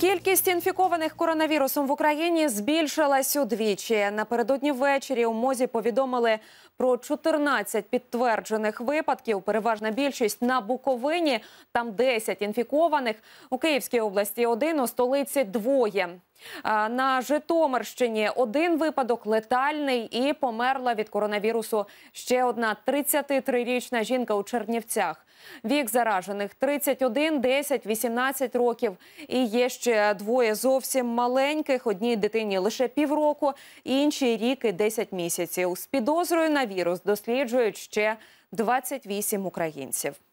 Кількість інфікованих коронавірусом в Україні збільшилась удвічі. Напередодні ввечері у мозі повідомили про 14 підтверджених випадків. Переважна більшість на Буковині, там 10 інфікованих у Київській області. Один у столиці двоє. На Житомирщині один випадок летальний і померла від коронавірусу ще одна 33-річна жінка у Чернівцях. Вік заражених 31, 10, 18 років. І є ще двоє зовсім маленьких. Одній дитині лише півроку, іншій рік і 10 місяців. З підозрою на вірус досліджують ще 28 українців.